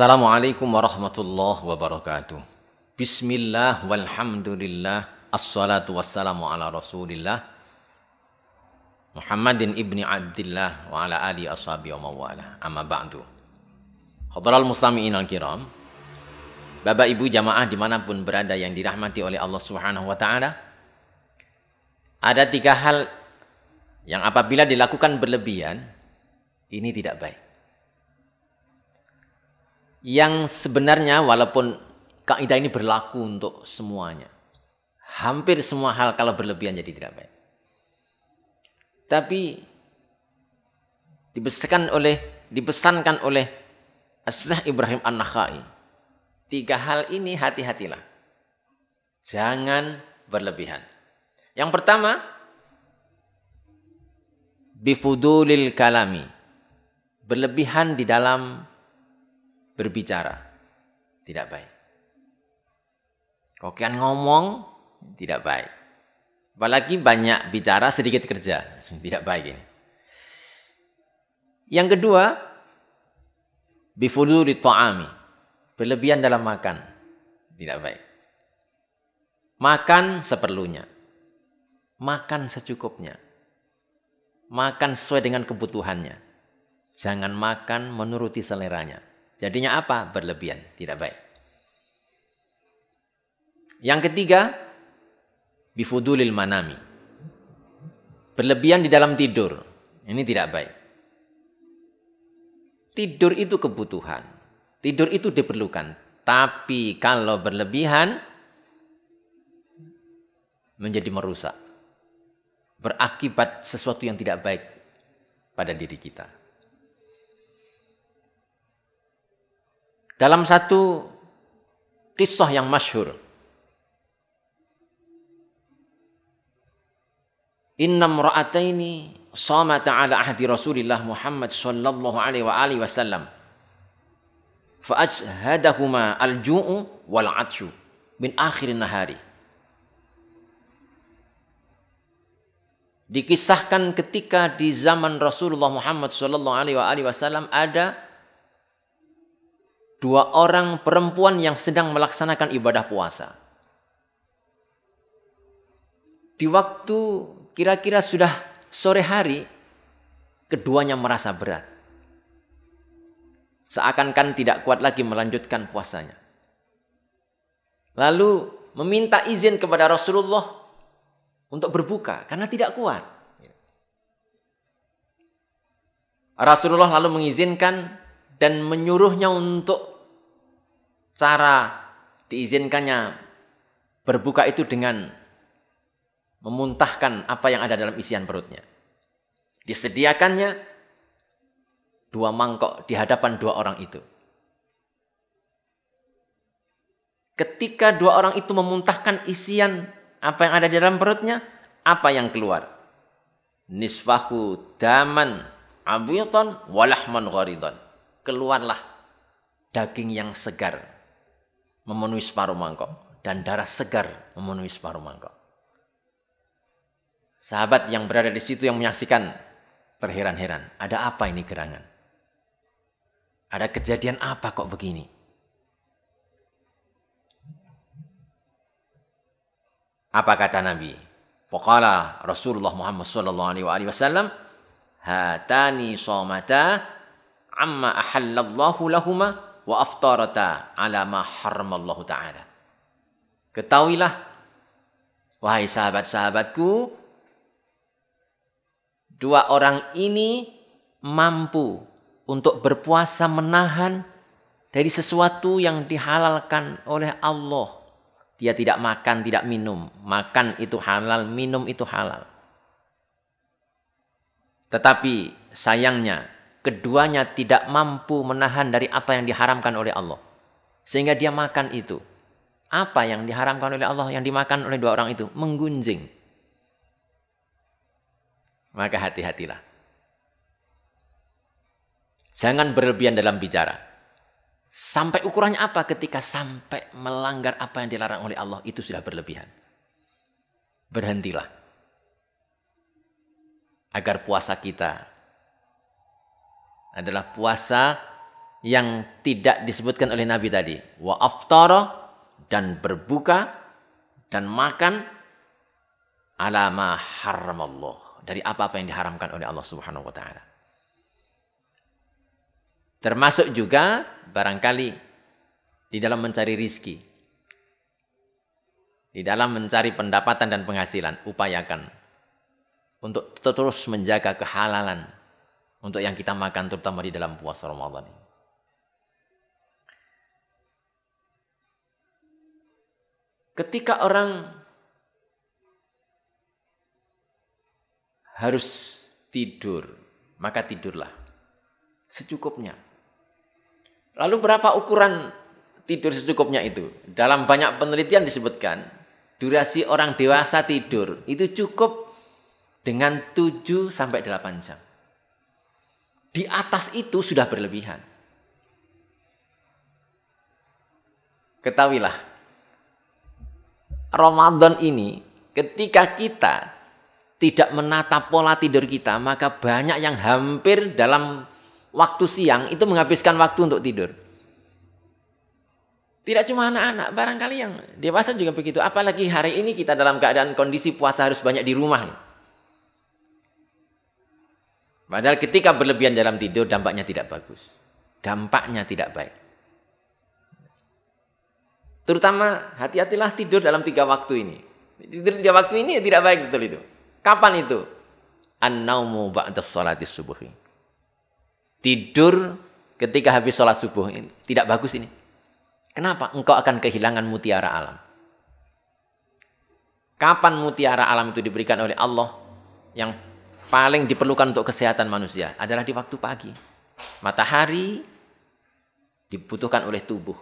Assalamualaikum warahmatullahi wabarakatuh. Bismillah walhamdulillah. Assalatu wassalamu ala rasulillah. Muhammadin ibni Abdullah wa ala ali ashabi wa mawala. Amma ba'du. Hadiral muslimin al-kiram. Bapak ibu jamaah dimanapun berada yang dirahmati oleh Allah subhanahu wa ta'ala. Ada tiga hal yang apabila dilakukan berlebihan, ini tidak baik yang sebenarnya walaupun kaidah ini berlaku untuk semuanya. Hampir semua hal kalau berlebihan jadi tidak baik. Tapi dibesarkan oleh dipesankan oleh asy Ibrahim An-Nakhai. Tiga hal ini hati-hatilah. Jangan berlebihan. Yang pertama, bifudulil kalami. Berlebihan di dalam berbicara tidak baik. Kokian ngomong tidak baik. Apalagi banyak bicara sedikit kerja, tidak baik ini. Yang kedua, bifuduri ta'ami, berlebihan dalam makan, tidak baik. Makan seperlunya. Makan secukupnya. Makan sesuai dengan kebutuhannya. Jangan makan menuruti seleranya. Jadinya apa? Berlebihan, tidak baik. Yang ketiga, bifudulil manami. Berlebihan di dalam tidur. Ini tidak baik. Tidur itu kebutuhan. Tidur itu diperlukan. Tapi kalau berlebihan, menjadi merusak. Berakibat sesuatu yang tidak baik pada diri kita. Dalam satu kisah yang masyhur. Inna raa'taini samata ala ahdi Rasulillah Muhammad sallallahu alaihi wa alihi wasallam. Fa'ajhadahuma al aljuu wal 'atshu min akhirin nahari. Dikisahkan ketika di zaman Rasulullah Muhammad sallallahu alaihi wasallam ada dua orang perempuan yang sedang melaksanakan ibadah puasa. Di waktu kira-kira sudah sore hari, keduanya merasa berat. Seakan-akan tidak kuat lagi melanjutkan puasanya. Lalu meminta izin kepada Rasulullah untuk berbuka karena tidak kuat. Rasulullah lalu mengizinkan dan menyuruhnya untuk cara diizinkannya berbuka itu dengan memuntahkan apa yang ada dalam isian perutnya. Disediakannya dua mangkok di hadapan dua orang itu. Ketika dua orang itu memuntahkan isian apa yang ada di dalam perutnya, apa yang keluar? Nisfahu daman abiyaton walahman gharidon. Keluarlah daging yang segar, memenuhi separuh mangkok dan darah segar memenuhi separuh mangkok. Sahabat yang berada di situ yang menyaksikan terheran heran ada apa ini gerangan? Ada kejadian apa kok begini? Apa kata Nabi? Fakala Rasulullah Muhammad sallallahu alaihi wasallam, "Hatani somata amma ahallallahu lahuma wa aftarata ala ma haramallahu taala. Ketahuilah wahai sahabat-sahabatku dua orang ini mampu untuk berpuasa menahan dari sesuatu yang dihalalkan oleh Allah. Dia tidak makan, tidak minum. Makan itu halal, minum itu halal. Tetapi sayangnya keduanya tidak mampu menahan dari apa yang diharamkan oleh Allah. Sehingga dia makan itu. Apa yang diharamkan oleh Allah yang dimakan oleh dua orang itu? Menggunjing. Maka hati-hatilah. Jangan berlebihan dalam bicara. Sampai ukurannya apa ketika sampai melanggar apa yang dilarang oleh Allah itu sudah berlebihan. Berhentilah. Agar puasa kita adalah puasa yang tidak disebutkan oleh Nabi tadi. Wa aftara dan berbuka dan makan ala ma haramallah. Dari apa-apa yang diharamkan oleh Allah Subhanahu wa taala. Termasuk juga barangkali di dalam mencari rizki. Di dalam mencari pendapatan dan penghasilan, upayakan untuk terus menjaga kehalalan untuk yang kita makan terutama di dalam puasa Ramadan Ketika orang harus tidur, maka tidurlah secukupnya. Lalu berapa ukuran tidur secukupnya itu? Dalam banyak penelitian disebutkan, durasi orang dewasa tidur itu cukup dengan 7 sampai 8 jam. Di atas itu sudah berlebihan. Ketahuilah, Ramadan ini ketika kita tidak menata pola tidur kita, maka banyak yang hampir dalam waktu siang itu menghabiskan waktu untuk tidur. Tidak cuma anak-anak, barangkali yang dewasa juga begitu. Apalagi hari ini kita dalam keadaan kondisi puasa harus banyak di rumah. Padahal ketika berlebihan dalam tidur dampaknya tidak bagus. Dampaknya tidak baik. Terutama hati-hatilah tidur dalam tiga waktu ini. Tidur tiga waktu ini tidak baik betul itu. Kapan itu? An-naumu ba'da sholati subuhi. Tidur ketika habis sholat subuh ini tidak bagus ini. Kenapa? Engkau akan kehilangan mutiara alam. Kapan mutiara alam itu diberikan oleh Allah yang paling diperlukan untuk kesehatan manusia adalah di waktu pagi. Matahari dibutuhkan oleh tubuh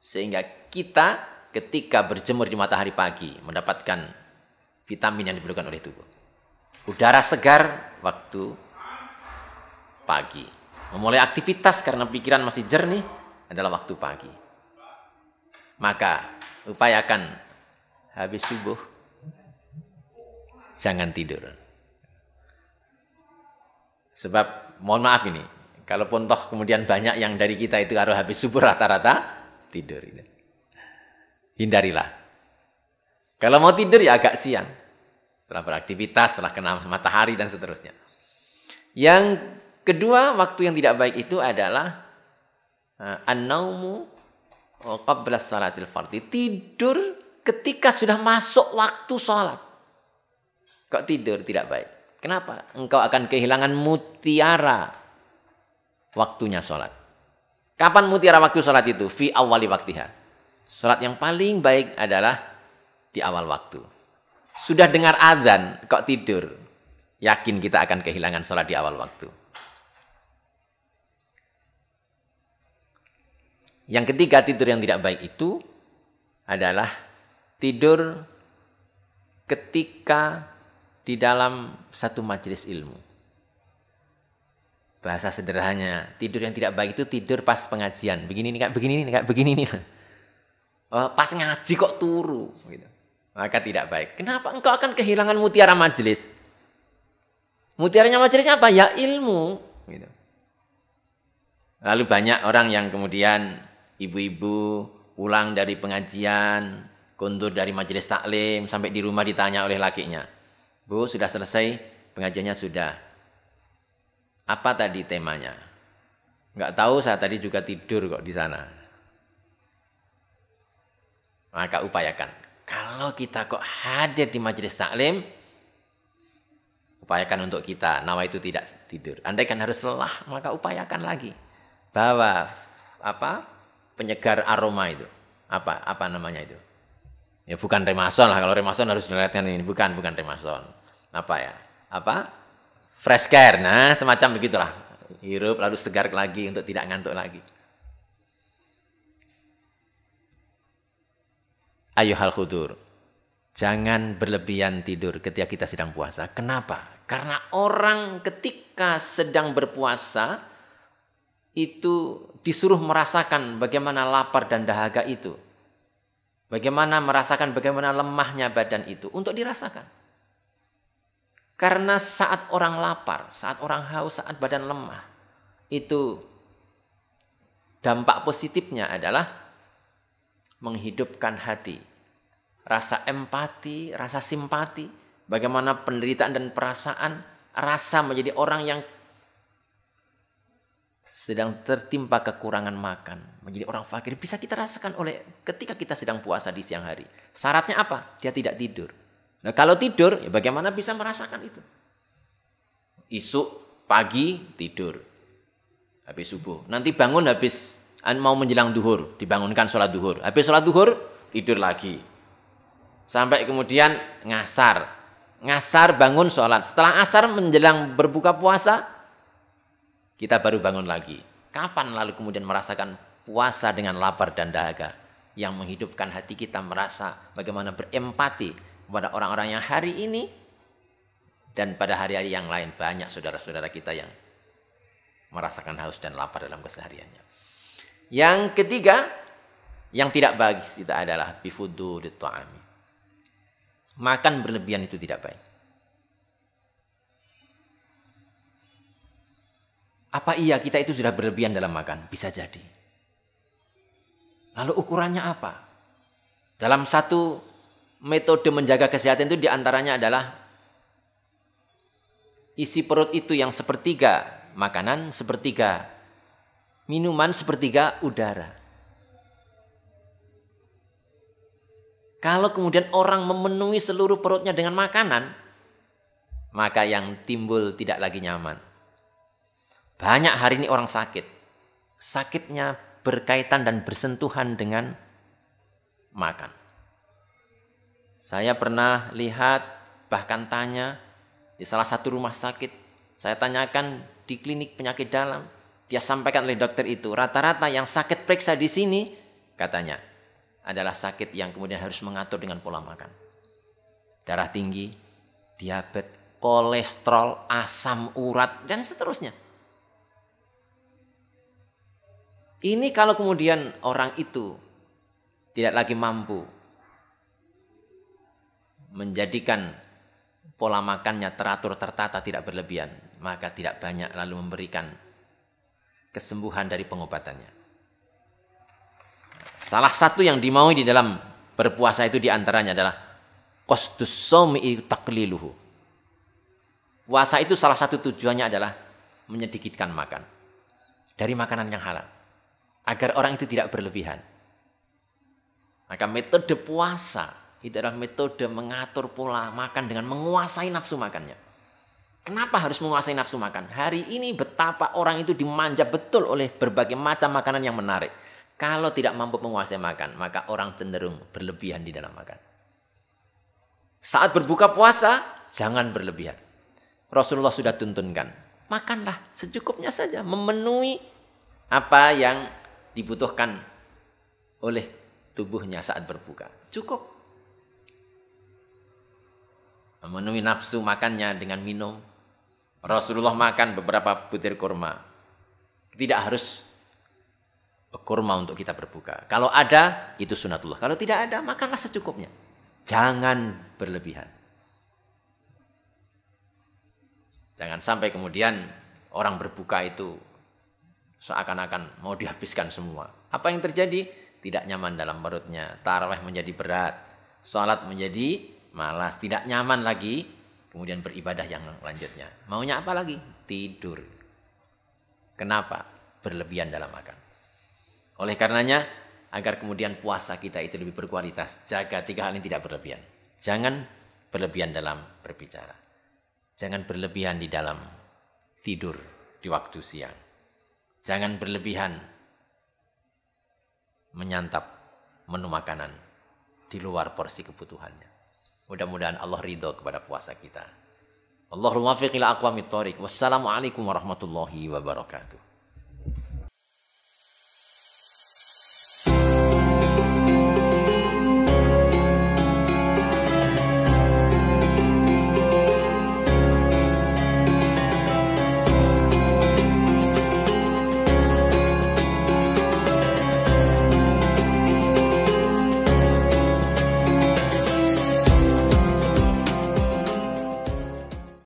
sehingga kita ketika berjemur di matahari pagi mendapatkan vitamin yang diperlukan oleh tubuh. Udara segar waktu pagi. Memulai aktivitas karena pikiran masih jernih adalah waktu pagi. Maka upayakan habis subuh jangan tidur. Sebab mohon maaf ini, kalaupun toh kemudian banyak yang dari kita itu harus habis subuh rata-rata tidur. Hindarilah. Kalau mau tidur ya agak siang. Setelah beraktivitas, setelah kena matahari dan seterusnya. Yang kedua, waktu yang tidak baik itu adalah eh, an-naumu qabla salatil fardhi. Tidur ketika sudah masuk waktu sholat. Kok tidur tidak baik? Kenapa? Engkau akan kehilangan mutiara waktunya sholat. Kapan mutiara waktu sholat itu? Fi awali waktiha. Sholat yang paling baik adalah di awal waktu. Sudah dengar azan, kok tidur. Yakin kita akan kehilangan sholat di awal waktu. Yang ketiga tidur yang tidak baik itu adalah tidur ketika di dalam satu majelis ilmu. Bahasa sederhananya, tidur yang tidak baik itu tidur pas pengajian. Begini nih kak, begini nih kak, begini nih. Oh, pas ngaji kok turu. Gitu. Maka tidak baik. Kenapa engkau akan kehilangan mutiara majelis? Mutiaranya majelisnya apa? Ya ilmu. Gitu. Lalu banyak orang yang kemudian ibu-ibu pulang dari pengajian, kundur dari majelis taklim sampai di rumah ditanya oleh lakinya, Bu, sudah selesai? Pengajiannya sudah. Apa tadi temanya? Enggak tahu, saya tadi juga tidur kok di sana. Maka upayakan. Kalau kita kok hadir di majelis taklim, upayakan untuk kita. Nawa itu tidak tidur. Andai kan harus lelah, maka upayakan lagi. Bawa apa? Penyegar aroma itu. Apa apa namanya itu? Ya bukan remason lah, kalau remason harus dilihatkan ini. Bukan, bukan remason. Apa ya? Apa? Fresh care. Nah, semacam begitulah. Hirup lalu segar lagi untuk tidak ngantuk lagi. ayo hal khudur. Jangan berlebihan tidur ketika kita sedang puasa. Kenapa? Karena orang ketika sedang berpuasa itu disuruh merasakan bagaimana lapar dan dahaga itu. Bagaimana merasakan bagaimana lemahnya badan itu untuk dirasakan. Karena saat orang lapar, saat orang haus, saat badan lemah, itu dampak positifnya adalah menghidupkan hati. Rasa empati, rasa simpati, bagaimana penderitaan dan perasaan, rasa menjadi orang yang sedang tertimpa kekurangan makan, menjadi orang fakir bisa kita rasakan oleh ketika kita sedang puasa di siang hari. Syaratnya apa? Dia tidak tidur. Nah, kalau tidur, ya bagaimana bisa merasakan itu? Isuk pagi tidur. Habis subuh. Nanti bangun habis mau menjelang duhur, dibangunkan sholat duhur. Habis sholat duhur, tidur lagi. Sampai kemudian ngasar. Ngasar bangun sholat. Setelah asar menjelang berbuka puasa, kita baru bangun lagi. Kapan lalu kemudian merasakan puasa dengan lapar dan dahaga yang menghidupkan hati kita merasa bagaimana berempati kepada orang-orang yang hari ini dan pada hari-hari yang lain banyak saudara-saudara kita yang merasakan haus dan lapar dalam kesehariannya. Yang ketiga, yang tidak bagus itu adalah bifudu ditu'ami. Makan berlebihan itu tidak baik. Apa iya kita itu sudah berlebihan dalam makan? Bisa jadi. Lalu ukurannya apa? Dalam satu metode menjaga kesehatan itu diantaranya adalah isi perut itu yang sepertiga makanan, sepertiga minuman, sepertiga udara. Kalau kemudian orang memenuhi seluruh perutnya dengan makanan, maka yang timbul tidak lagi nyaman. Banyak hari ini orang sakit. Sakitnya berkaitan dan bersentuhan dengan makan. Saya pernah lihat bahkan tanya di salah satu rumah sakit. Saya tanyakan di klinik penyakit dalam. Dia sampaikan oleh dokter itu, rata-rata yang sakit periksa di sini, katanya, adalah sakit yang kemudian harus mengatur dengan pola makan. Darah tinggi, diabetes, kolesterol, asam urat, dan seterusnya. Ini kalau kemudian orang itu tidak lagi mampu menjadikan pola makannya teratur tertata tidak berlebihan, maka tidak banyak lalu memberikan kesembuhan dari pengobatannya. Salah satu yang dimaui di dalam berpuasa itu diantaranya adalah kostus takliluhu. Puasa itu salah satu tujuannya adalah menyedikitkan makan dari makanan yang halal agar orang itu tidak berlebihan. Maka metode puasa itu adalah metode mengatur pola makan dengan menguasai nafsu makannya. Kenapa harus menguasai nafsu makan? Hari ini betapa orang itu dimanja betul oleh berbagai macam makanan yang menarik. Kalau tidak mampu menguasai makan, maka orang cenderung berlebihan di dalam makan. Saat berbuka puasa, jangan berlebihan. Rasulullah sudah tuntunkan, makanlah secukupnya saja, memenuhi apa yang dibutuhkan oleh tubuhnya saat berbuka. Cukup. Memenuhi nafsu makannya dengan minum. Rasulullah makan beberapa butir kurma. Tidak harus kurma untuk kita berbuka. Kalau ada, itu sunatullah. Kalau tidak ada, makanlah secukupnya. Jangan berlebihan. Jangan sampai kemudian orang berbuka itu seakan-akan mau dihabiskan semua. Apa yang terjadi? Tidak nyaman dalam perutnya. Taraweh menjadi berat. Salat menjadi malas, tidak nyaman lagi. Kemudian beribadah yang lanjutnya. Maunya apa lagi? Tidur. Kenapa? Berlebihan dalam makan. Oleh karenanya, agar kemudian puasa kita itu lebih berkualitas, jaga tiga hal ini tidak berlebihan. Jangan berlebihan dalam berbicara. Jangan berlebihan di dalam tidur di waktu siang Jangan berlebihan menyantap menu makanan di luar porsi kebutuhannya. Mudah-mudahan Allah ridho kepada puasa kita. Allahumma fiqil aqwamit tariq. Wassalamualaikum warahmatullahi wabarakatuh.